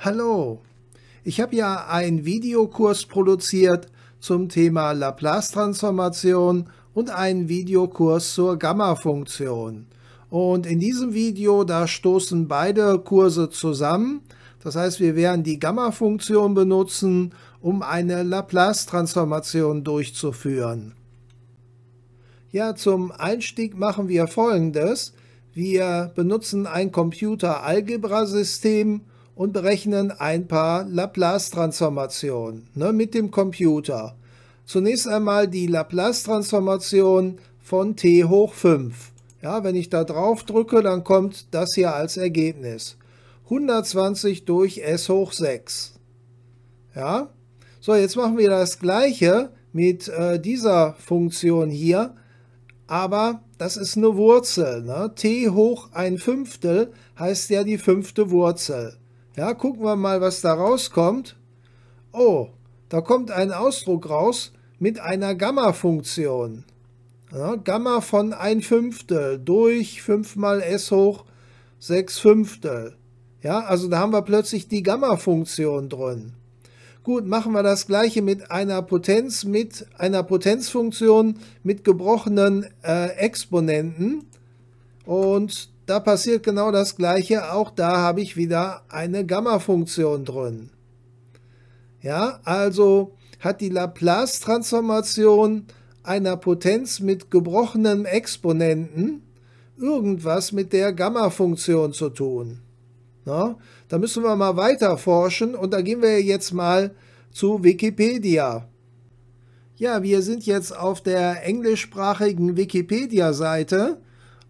Hallo, ich habe ja einen Videokurs produziert zum Thema Laplace-Transformation und einen Videokurs zur Gamma-Funktion. Und in diesem Video, da stoßen beide Kurse zusammen. Das heißt, wir werden die Gamma-Funktion benutzen, um eine Laplace-Transformation durchzuführen. Ja, zum Einstieg machen wir folgendes. Wir benutzen ein Computer-Algebra-System, und berechnen ein paar Laplace-Transformationen ne, mit dem Computer. Zunächst einmal die Laplace-Transformation von t hoch 5. Ja, wenn ich da drauf drücke, dann kommt das hier als Ergebnis. 120 durch s hoch 6. Ja, so jetzt machen wir das gleiche mit äh, dieser Funktion hier, aber das ist eine Wurzel. Ne? t hoch ein Fünftel heißt ja die fünfte Wurzel. Ja, gucken wir mal, was da rauskommt. Oh, da kommt ein Ausdruck raus mit einer Gamma-Funktion. Ja, Gamma von 1 Fünftel durch 5 mal s hoch 6 Fünftel. Ja, also da haben wir plötzlich die Gamma-Funktion drin. Gut, machen wir das gleiche mit einer Potenz, mit einer Potenzfunktion mit gebrochenen äh, Exponenten. Und da passiert genau das gleiche. Auch da habe ich wieder eine Gamma-Funktion drin. Ja, also hat die Laplace-Transformation einer Potenz mit gebrochenem Exponenten irgendwas mit der Gamma-Funktion zu tun. Na, da müssen wir mal weiter forschen und da gehen wir jetzt mal zu Wikipedia. Ja, wir sind jetzt auf der englischsprachigen Wikipedia-Seite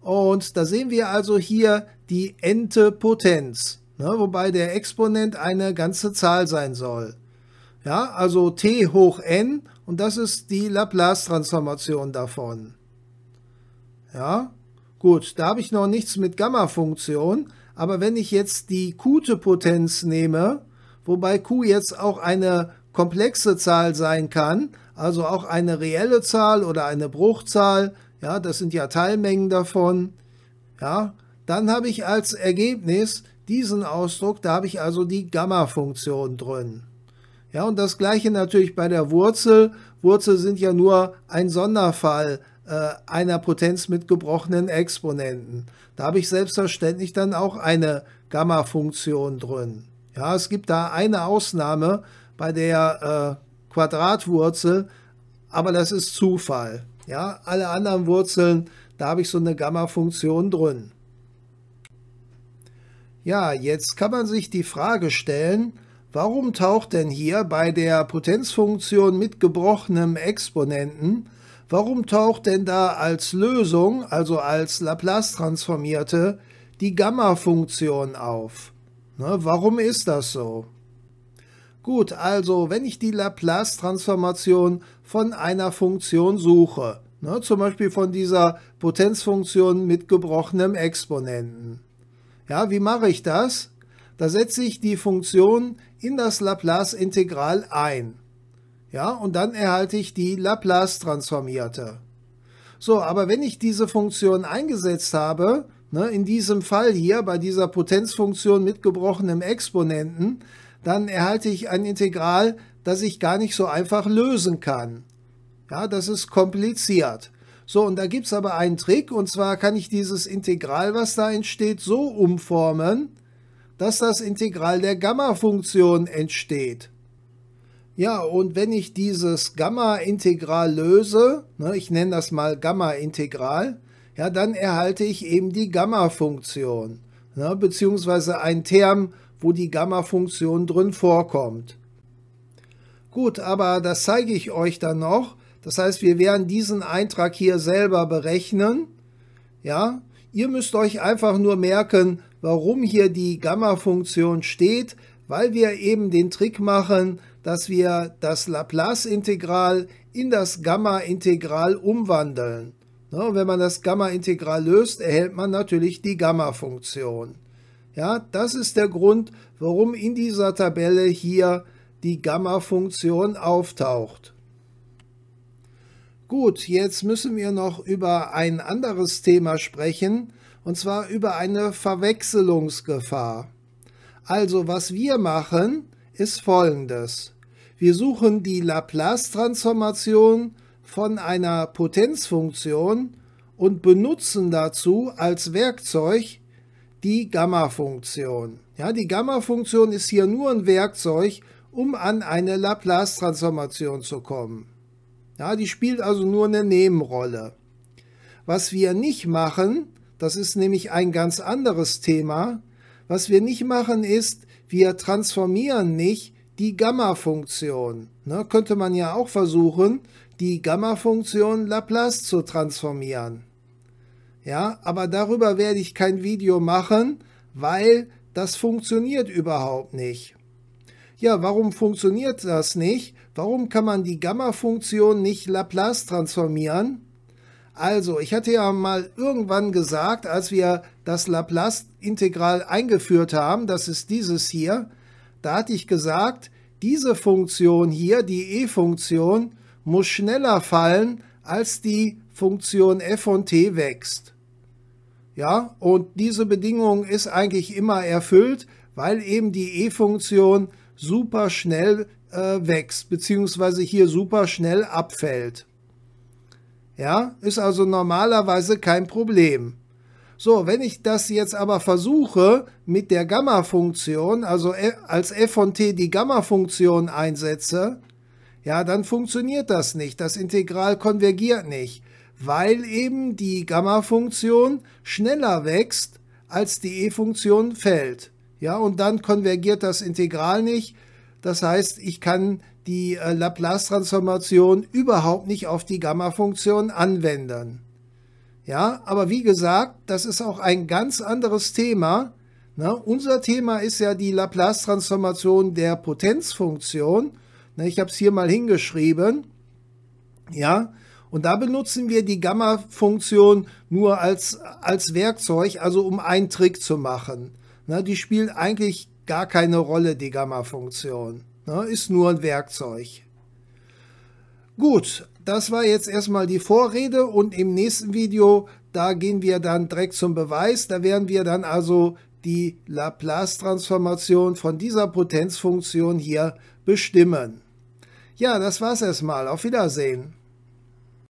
und da sehen wir also hier die Ente-Potenz, ne, wobei der Exponent eine ganze Zahl sein soll. Ja, also t hoch n und das ist die Laplace-Transformation davon. Ja, gut, da habe ich noch nichts mit Gamma-Funktion, aber wenn ich jetzt die Qte Potenz nehme, wobei Q jetzt auch eine komplexe Zahl sein kann, also auch eine reelle Zahl oder eine Bruchzahl, ja, das sind ja Teilmengen davon. Ja, dann habe ich als Ergebnis diesen Ausdruck, da habe ich also die Gamma-Funktion drin. Ja, und das gleiche natürlich bei der Wurzel. Wurzel sind ja nur ein Sonderfall äh, einer Potenz mit gebrochenen Exponenten. Da habe ich selbstverständlich dann auch eine Gamma-Funktion drin. Ja, es gibt da eine Ausnahme bei der äh, Quadratwurzel, aber das ist Zufall. Ja, alle anderen Wurzeln, da habe ich so eine Gamma-Funktion drin. Ja, jetzt kann man sich die Frage stellen, warum taucht denn hier bei der Potenzfunktion mit gebrochenem Exponenten, warum taucht denn da als Lösung, also als Laplace-Transformierte, die Gamma-Funktion auf? Ne, warum ist das so? Gut, also wenn ich die Laplace-Transformation von einer Funktion suche, ne, zum Beispiel von dieser Potenzfunktion mit gebrochenem Exponenten. Ja, wie mache ich das? Da setze ich die Funktion in das Laplace-Integral ein. Ja, und dann erhalte ich die Laplace-Transformierte. So, aber wenn ich diese Funktion eingesetzt habe, ne, in diesem Fall hier bei dieser Potenzfunktion mit gebrochenem Exponenten, dann erhalte ich ein Integral, das ich gar nicht so einfach lösen kann. Ja, das ist kompliziert. So, und da gibt es aber einen Trick, und zwar kann ich dieses Integral, was da entsteht, so umformen, dass das Integral der Gamma-Funktion entsteht. Ja, und wenn ich dieses Gamma-Integral löse, ne, ich nenne das mal Gamma-Integral, ja, dann erhalte ich eben die Gamma-Funktion, ne, beziehungsweise einen Term, wo die Gamma-Funktion drin vorkommt. Gut, aber das zeige ich euch dann noch. Das heißt, wir werden diesen Eintrag hier selber berechnen. Ja, ihr müsst euch einfach nur merken, warum hier die Gamma-Funktion steht, weil wir eben den Trick machen, dass wir das Laplace-Integral in das Gamma-Integral umwandeln. Ne, wenn man das Gamma-Integral löst, erhält man natürlich die Gamma-Funktion. Ja, das ist der Grund, warum in dieser Tabelle hier die Gamma-Funktion auftaucht. Gut, jetzt müssen wir noch über ein anderes Thema sprechen, und zwar über eine Verwechslungsgefahr. Also was wir machen, ist folgendes. Wir suchen die Laplace-Transformation von einer Potenzfunktion und benutzen dazu als Werkzeug die Gamma-Funktion. Ja, die Gamma-Funktion ist hier nur ein Werkzeug, um an eine Laplace-Transformation zu kommen. Ja, die spielt also nur eine Nebenrolle. Was wir nicht machen, das ist nämlich ein ganz anderes Thema, was wir nicht machen ist, wir transformieren nicht die Gamma-Funktion. Ne, könnte man ja auch versuchen, die Gamma-Funktion Laplace zu transformieren. Ja, aber darüber werde ich kein Video machen, weil das funktioniert überhaupt nicht. Ja, warum funktioniert das nicht? Warum kann man die Gamma-Funktion nicht Laplace transformieren? Also, ich hatte ja mal irgendwann gesagt, als wir das Laplace-Integral eingeführt haben, das ist dieses hier, da hatte ich gesagt, diese Funktion hier, die E-Funktion, muss schneller fallen, als die Funktion f von t wächst. Ja, und diese Bedingung ist eigentlich immer erfüllt, weil eben die E-Funktion super schnell äh, wächst, beziehungsweise hier super schnell abfällt. Ja, ist also normalerweise kein Problem. So, wenn ich das jetzt aber versuche, mit der Gamma-Funktion, also äh, als f von t die Gamma-Funktion einsetze, ja, dann funktioniert das nicht. Das Integral konvergiert nicht weil eben die Gamma-Funktion schneller wächst, als die E-Funktion fällt. Ja, und dann konvergiert das Integral nicht. Das heißt, ich kann die äh, Laplace-Transformation überhaupt nicht auf die Gamma-Funktion anwenden. Ja, aber wie gesagt, das ist auch ein ganz anderes Thema. Na, ne? unser Thema ist ja die Laplace-Transformation der Potenzfunktion. Na, ne, ich habe es hier mal hingeschrieben. Ja, und da benutzen wir die Gamma-Funktion nur als, als Werkzeug, also um einen Trick zu machen. Ne, die spielt eigentlich gar keine Rolle, die Gamma-Funktion. ist nur ein Werkzeug. Gut, das war jetzt erstmal die Vorrede und im nächsten Video, da gehen wir dann direkt zum Beweis. Da werden wir dann also die Laplace-Transformation von dieser Potenzfunktion hier bestimmen. Ja, das war's erstmal. Auf Wiedersehen.